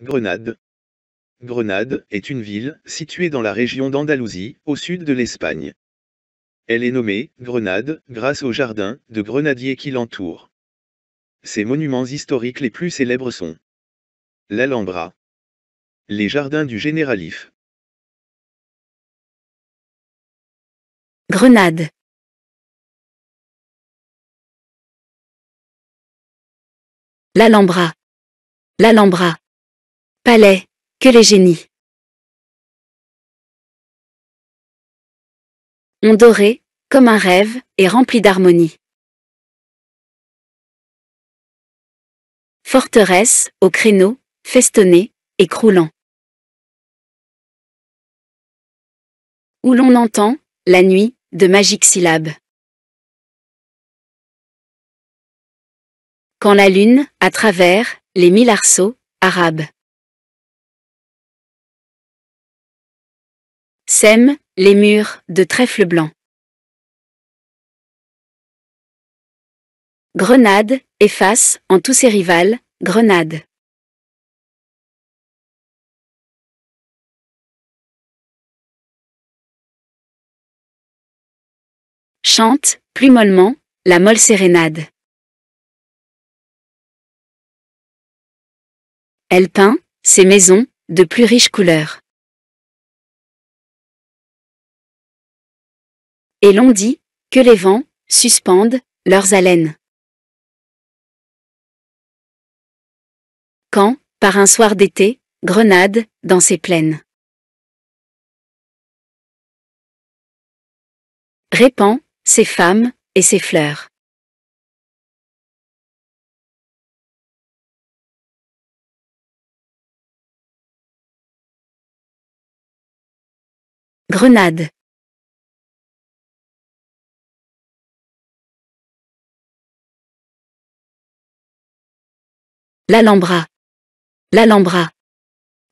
Grenade. Grenade est une ville située dans la région d'Andalousie, au sud de l'Espagne. Elle est nommée Grenade grâce au jardin de grenadiers qui l'entourent. Ses monuments historiques les plus célèbres sont l'Alhambra, les jardins du Généralif. Grenade. L'Alhambra. L'Alhambra. Palais, que les génies. On doré, comme un rêve, et rempli d'harmonie. Forteresse, au créneau, festonné, et croulant. Où l'on entend, la nuit, de magiques syllabes. Quand la lune, à travers, les mille arceaux, arabes. Sème, les murs, de trèfle blanc. Grenade, efface, en tous ses rivales, Grenade. Chante, plus mollement, la molle sérénade. Elle peint, ses maisons, de plus riches couleurs. Et l'on dit que les vents suspendent leurs haleines. Quand, par un soir d'été, Grenade, dans ses plaines, répand ses femmes et ses fleurs. Grenade L'Alhambra. L'Alhambra.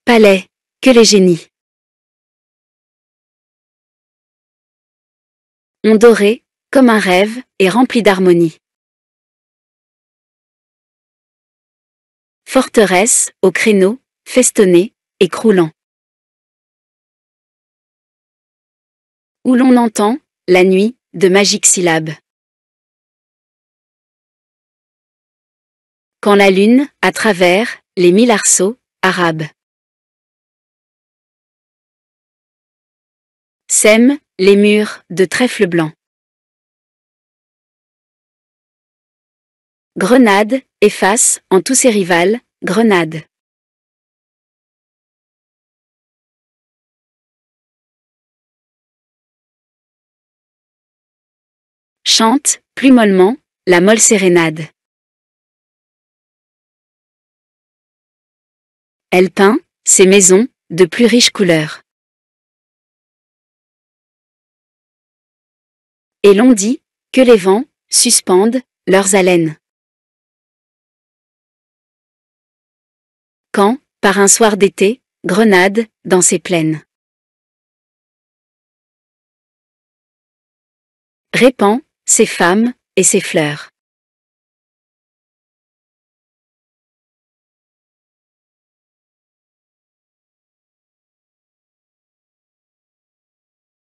Palais, que les génies. On doré, comme un rêve, et rempli d'harmonie. Forteresse, au créneau, festonné, et croulant. Où l'on entend, la nuit, de magiques syllabes. Quand la lune, à travers, les mille arceaux, arabes. Sème, les murs, de trèfle blanc. Grenade, efface, en tous ses rivales, Grenade. Chante, plus mollement, la molle sérénade. Elle peint ses maisons de plus riches couleurs. Et l'on dit que les vents suspendent leurs haleines. Quand, par un soir d'été, Grenade, dans ses plaines, répand ses femmes et ses fleurs.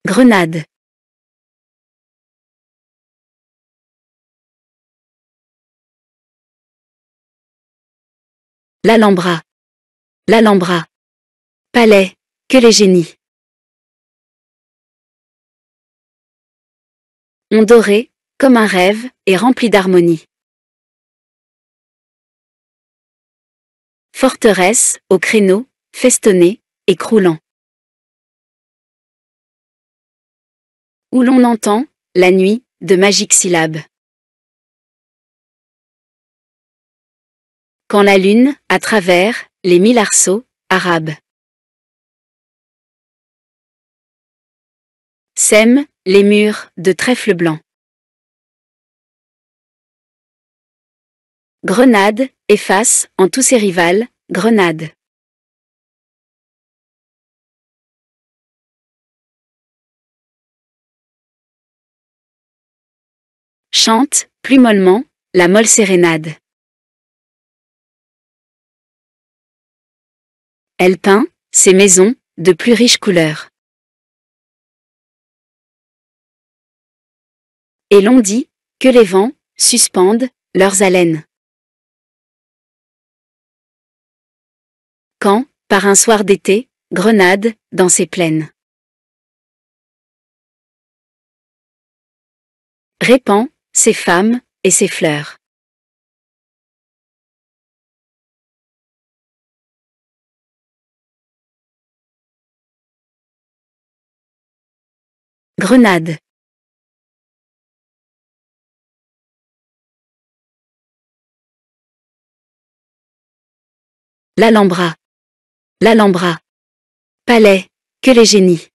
Grenade L'Alhambra. L'Alhambra. Palais, que les génies. On doré, comme un rêve, et rempli d'harmonie. Forteresse, au créneau, festonné, et croulant. où l'on entend, la nuit, de magiques syllabes. Quand la lune, à travers, les mille arceaux, arabes. Sème, les murs, de trèfle blanc. Grenade, efface, en tous ses rivales, Grenade. chante, plus mollement, la molle sérénade. Elle peint, ses maisons, de plus riches couleurs. Et l'on dit, que les vents, suspendent, leurs haleines. Quand, par un soir d'été, Grenade, dans ses plaines. Répand, ses femmes et ses fleurs. Grenade. L'Alhambra. L'Alhambra. Palais, que les génies.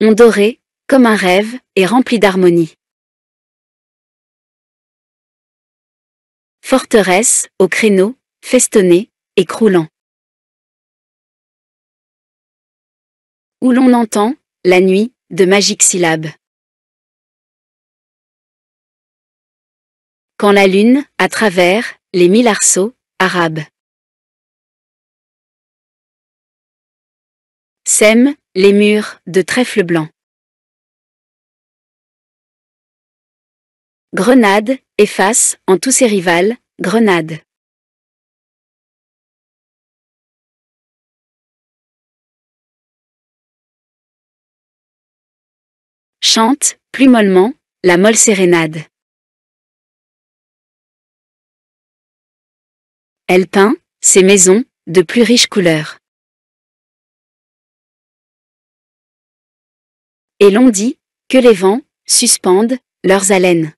doré, comme un rêve, et rempli d'harmonie. Forteresse, au créneau, festonné, et croulant. Où l'on entend, la nuit, de magiques syllabes. Quand la lune, à travers, les mille arceaux, arabes. Sème, les murs de trèfle blanc. Grenade efface en tous ses rivales, Grenade. Chante, plus mollement, la molle sérénade. Elle peint ses maisons de plus riches couleurs. Et l'on dit que les vents suspendent leurs haleines.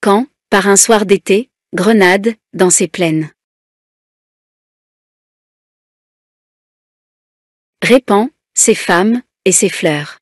Quand, par un soir d'été, Grenade, dans ses plaines, répand ses femmes et ses fleurs.